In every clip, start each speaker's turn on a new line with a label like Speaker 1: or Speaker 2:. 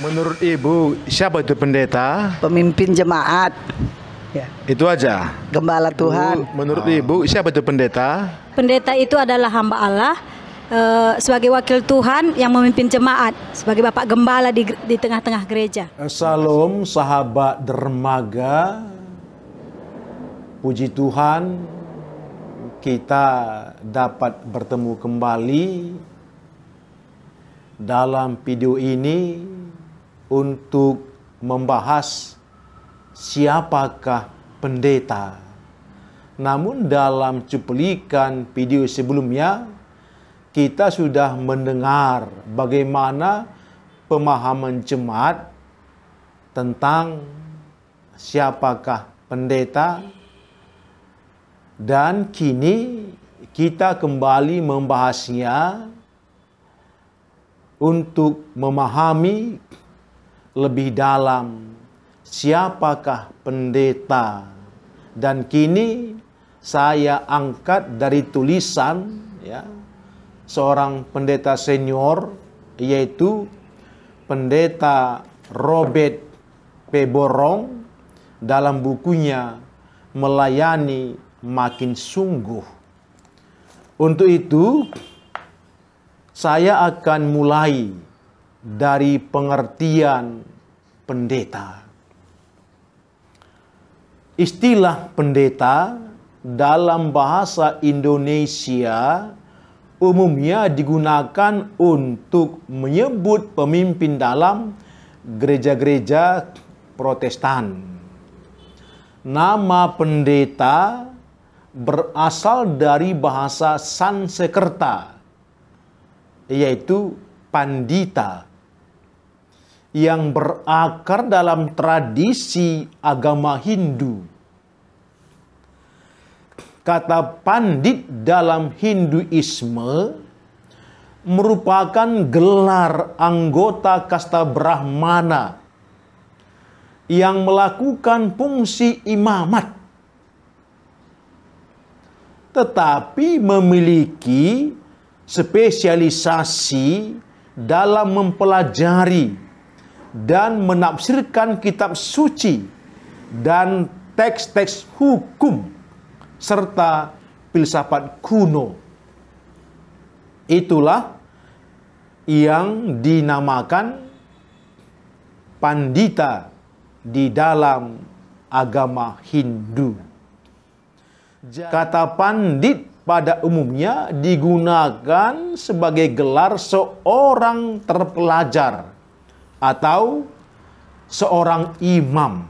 Speaker 1: Menurut Ibu, siapa itu pendeta? Pemimpin jemaat. Ya. Itu aja. Gembala Tuhan. Ibu, menurut oh. Ibu, siapa itu pendeta? Pendeta itu adalah hamba Allah e, sebagai wakil Tuhan yang memimpin jemaat sebagai bapak gembala di di tengah-tengah gereja. Salam sahabat dermaga. Puji Tuhan kita dapat bertemu kembali dalam video ini untuk membahas siapakah pendeta. Namun dalam cuplikan video sebelumnya, kita sudah mendengar bagaimana pemahaman jemaat tentang siapakah pendeta dan kini kita kembali membahasnya untuk memahami lebih dalam siapakah pendeta. Dan kini saya angkat dari tulisan ya seorang pendeta senior yaitu pendeta Robert Borong dalam bukunya melayani makin sungguh. Untuk itu saya akan mulai dari pengertian pendeta. Istilah pendeta dalam bahasa Indonesia umumnya digunakan untuk menyebut pemimpin dalam gereja-gereja Protestan. Nama pendeta berasal dari bahasa Sansekerta, yaitu pandita yang berakar dalam tradisi agama Hindu. Kata pandit dalam Hinduisme merupakan gelar anggota kasta Brahmana yang melakukan fungsi imamat tetapi memiliki spesialisasi dalam mempelajari dan menafsirkan kitab suci dan teks-teks hukum serta filsafat kuno. Itulah yang dinamakan pandita di dalam agama Hindu. Kata pandit pada umumnya digunakan sebagai gelar seorang terpelajar atau seorang imam.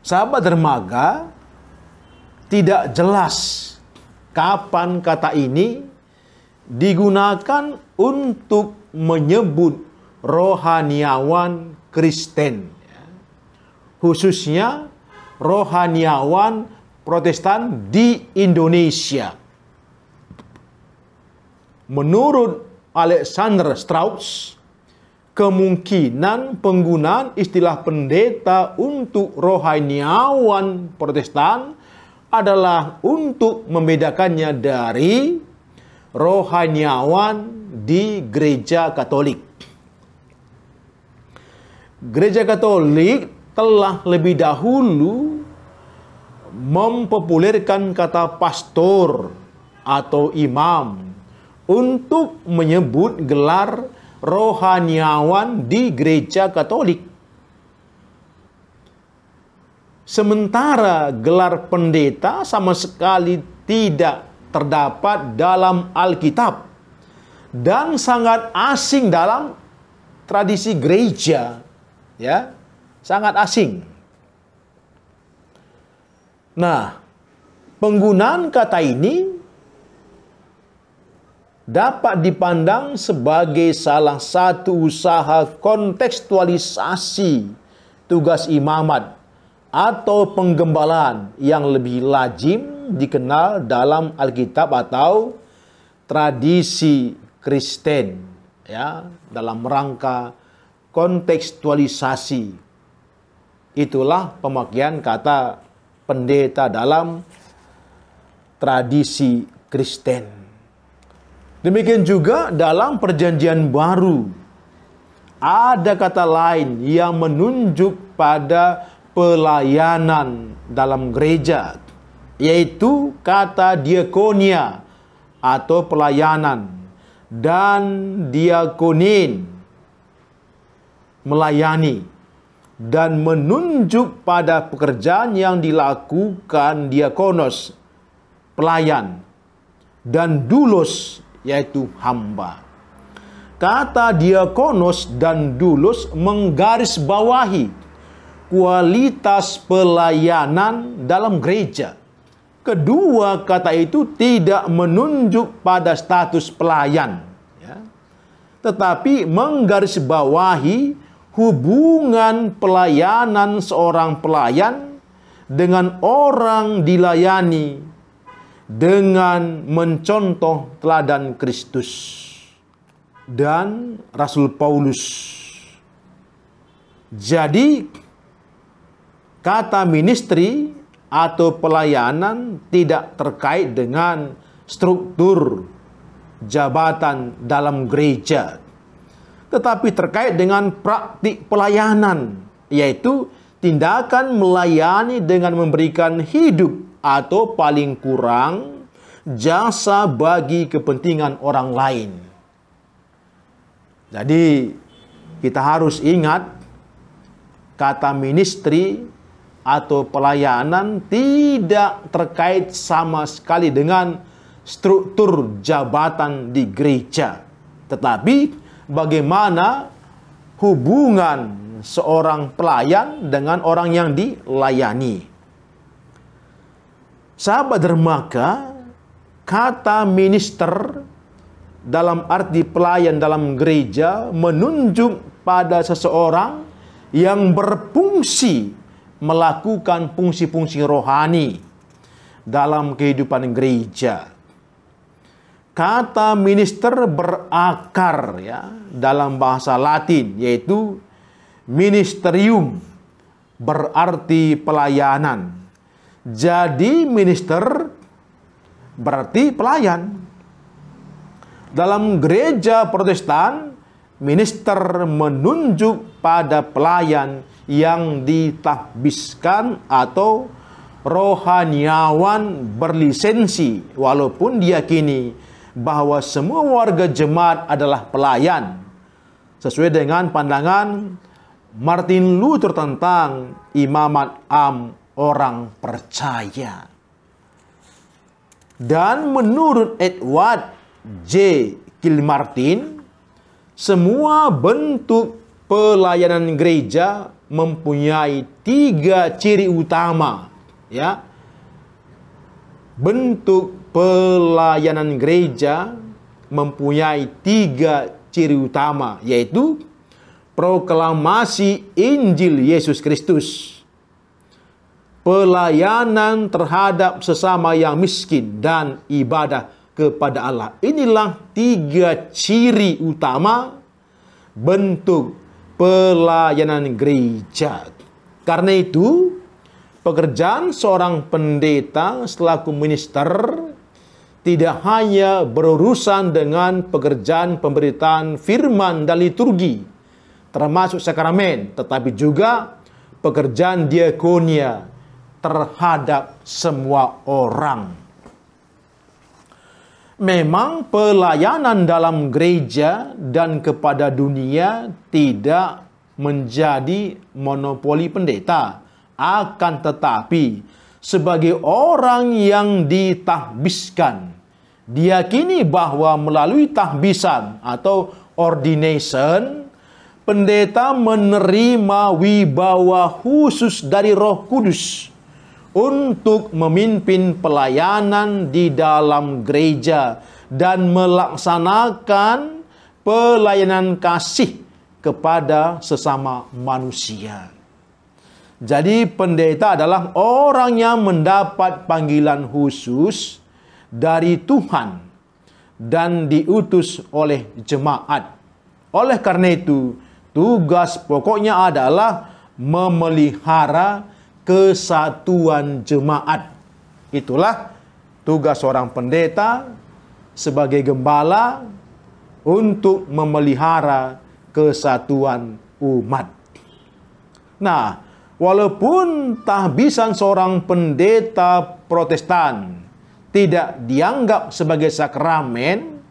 Speaker 1: Sahabat dermaga tidak jelas kapan kata ini digunakan untuk menyebut rohaniawan Kristen. Khususnya rohaniawan Protestan di Indonesia. Menurut Alexander Strauss, kemungkinan penggunaan istilah pendeta untuk rohaniawan Protestan adalah untuk membedakannya dari rohaniawan di gereja Katolik. Gereja Katolik telah lebih dahulu mempopulerkan kata pastor atau imam untuk menyebut gelar rohaniawan di gereja Katolik. Sementara gelar pendeta sama sekali tidak terdapat dalam Alkitab dan sangat asing dalam tradisi gereja, ya. Sangat asing. Nah, penggunaan kata ini dapat dipandang sebagai salah satu usaha kontekstualisasi tugas imamat atau penggembalaan yang lebih lazim dikenal dalam Alkitab atau tradisi Kristen ya dalam rangka kontekstualisasi itulah pemakaian kata pendeta dalam tradisi Kristen Demikian juga dalam perjanjian baru ada kata lain yang menunjuk pada pelayanan dalam gereja yaitu kata diakonia atau pelayanan dan diakonin melayani dan menunjuk pada pekerjaan yang dilakukan diakonos pelayan dan dulos yaitu hamba. Kata diakonos dan dulus menggarisbawahi kualitas pelayanan dalam gereja. Kedua kata itu tidak menunjuk pada status pelayan, ya. tetapi menggarisbawahi hubungan pelayanan seorang pelayan dengan orang dilayani dengan mencontoh teladan Kristus dan Rasul Paulus. Jadi, kata ministry atau pelayanan tidak terkait dengan struktur jabatan dalam gereja, tetapi terkait dengan praktik pelayanan, yaitu tindakan melayani dengan memberikan hidup atau paling kurang jasa bagi kepentingan orang lain. Jadi kita harus ingat kata ministry atau pelayanan tidak terkait sama sekali dengan struktur jabatan di gereja. Tetapi bagaimana hubungan seorang pelayan dengan orang yang dilayani. Sahabat dermaga, kata minister dalam arti pelayan dalam gereja menunjuk pada seseorang yang berfungsi melakukan fungsi-fungsi rohani dalam kehidupan gereja. Kata minister berakar ya dalam bahasa Latin yaitu ministerium berarti pelayanan. Jadi minister berarti pelayan. Dalam gereja Protestan, minister menunjuk pada pelayan yang ditahbiskan atau rohaniawan berlisensi walaupun diyakini bahwa semua warga jemaat adalah pelayan sesuai dengan pandangan Martin Luther tentang imamat am orang percaya. Dan menurut Edward J. Kilmartin, semua bentuk pelayanan gereja mempunyai tiga ciri utama. Ya, bentuk pelayanan gereja mempunyai tiga ciri utama, yaitu proklamasi Injil Yesus Kristus pelayanan terhadap sesama yang miskin dan ibadah kepada Allah. Inilah tiga ciri utama bentuk pelayanan gereja. Karena itu, pekerjaan seorang pendeta selaku minister tidak hanya berurusan dengan pekerjaan pemberitaan firman dan liturgi, termasuk sakramen, tetapi juga pekerjaan diakonia, terhadap semua orang. Memang pelayanan dalam gereja dan kepada dunia tidak menjadi monopoli pendeta, akan tetapi sebagai orang yang ditahbiskan, diyakini bahwa melalui tahbisan atau ordination pendeta menerima wibawa khusus dari Roh Kudus untuk memimpin pelayanan di dalam gereja dan melaksanakan pelayanan kasih kepada sesama manusia. Jadi pendeta adalah orang yang mendapat panggilan khusus dari Tuhan dan diutus oleh jemaat. Oleh karena itu, tugas pokoknya adalah memelihara kesatuan jemaat. Itulah tugas seorang pendeta sebagai gembala untuk memelihara kesatuan umat. Nah, walaupun tahbisan seorang pendeta Protestan tidak dianggap sebagai sakramen,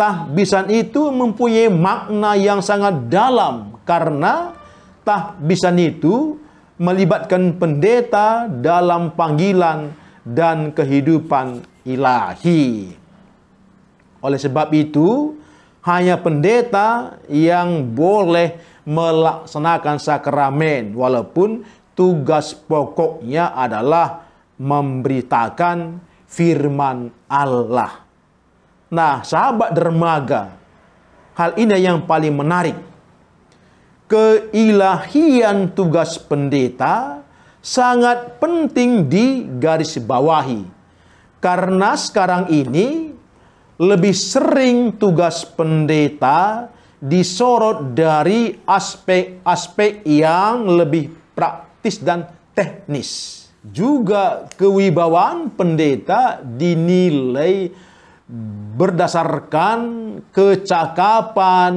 Speaker 1: tahbisan itu mempunyai makna yang sangat dalam karena tahbisan itu melibatkan pendeta dalam panggilan dan kehidupan ilahi. Oleh sebab itu, hanya pendeta yang boleh melaksanakan sakramen walaupun tugas pokoknya adalah memberitakan firman Allah. Nah, sahabat dermaga, hal ini yang paling menarik keilahian tugas pendeta sangat penting di garis bawahi, Karena sekarang ini lebih sering tugas pendeta disorot dari aspek-aspek yang lebih praktis dan teknis. Juga kewibawaan pendeta dinilai berdasarkan kecakapan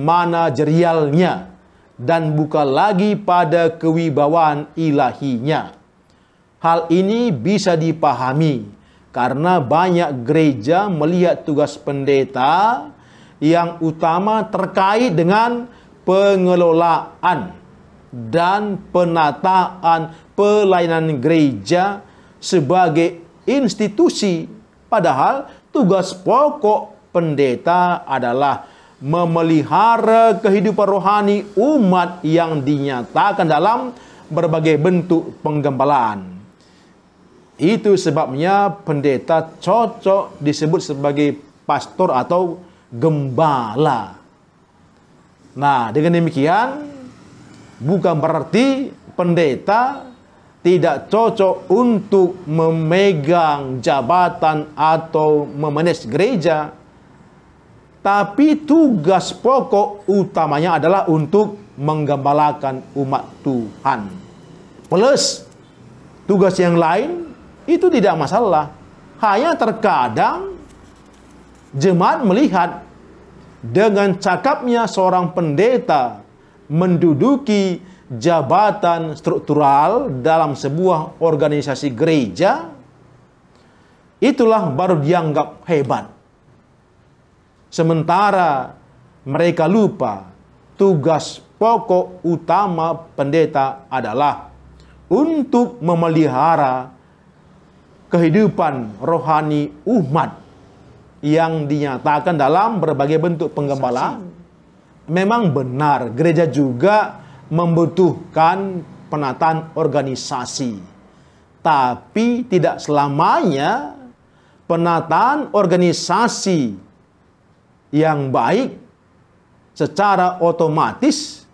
Speaker 1: manajerialnya dan bukan lagi pada kewibawaan ilahinya. Hal ini bisa dipahami karena banyak gereja melihat tugas pendeta yang utama terkait dengan pengelolaan dan penataan pelayanan gereja sebagai institusi, padahal tugas pokok pendeta adalah memelihara kehidupan rohani umat yang dinyatakan dalam berbagai bentuk penggembalaan. Itu sebabnya pendeta cocok disebut sebagai pastor atau gembala. Nah, dengan demikian bukan berarti pendeta tidak cocok untuk memegang jabatan atau memanage gereja tapi tugas pokok utamanya adalah untuk menggembalakan umat Tuhan. Plus, tugas yang lain itu tidak masalah. Hanya terkadang jemaat melihat dengan cakapnya seorang pendeta menduduki jabatan struktural dalam sebuah organisasi gereja, itulah baru dianggap hebat. Sementara mereka lupa tugas pokok utama pendeta adalah untuk memelihara kehidupan rohani umat yang dinyatakan dalam berbagai bentuk penggembala memang benar gereja juga membutuhkan penataan organisasi tapi tidak selamanya penataan organisasi yang baik, secara otomatis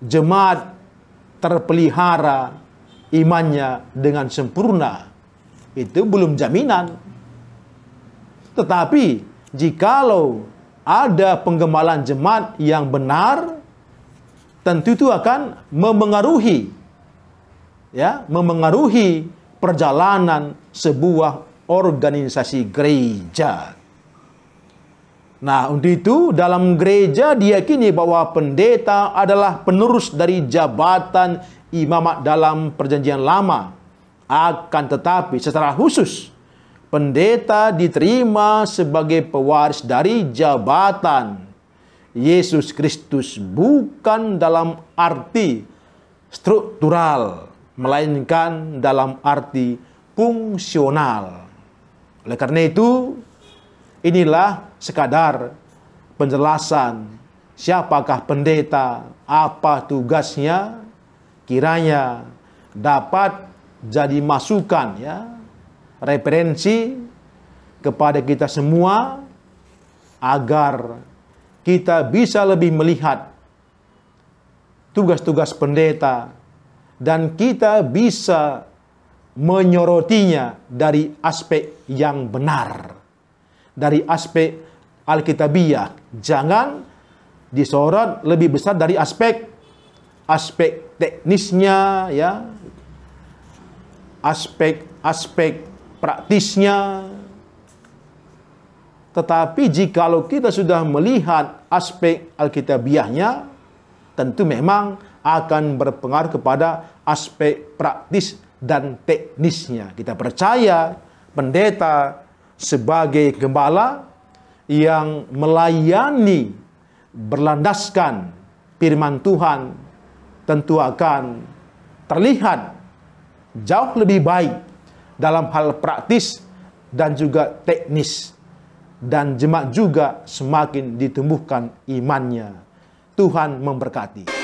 Speaker 1: jemaat terpelihara imannya dengan sempurna. Itu belum jaminan. Tetapi jikalau ada penggembalaan jemaat yang benar, tentu itu akan memengaruhi ya, memengaruhi perjalanan sebuah organisasi gereja. Nah, untuk itu dalam gereja diyakini bahwa pendeta adalah penerus dari jabatan imamat dalam perjanjian lama. Akan tetapi secara khusus, pendeta diterima sebagai pewaris dari jabatan Yesus Kristus bukan dalam arti struktural, melainkan dalam arti fungsional. Oleh karena itu, Inilah sekadar penjelasan siapakah pendeta, apa tugasnya, kiranya dapat jadi masukan ya, referensi kepada kita semua agar kita bisa lebih melihat tugas-tugas pendeta dan kita bisa menyorotinya dari aspek yang benar dari aspek Alkitabiah. Jangan disorot lebih besar dari aspek aspek teknisnya ya. Aspek-aspek praktisnya. Tetapi jikalau kita sudah melihat aspek Alkitabiahnya, tentu memang akan berpengaruh kepada aspek praktis dan teknisnya. Kita percaya pendeta sebagai gembala yang melayani berlandaskan firman Tuhan tentu akan terlihat jauh lebih baik dalam hal praktis dan juga teknis dan jemaat juga semakin ditumbuhkan imannya. Tuhan memberkati.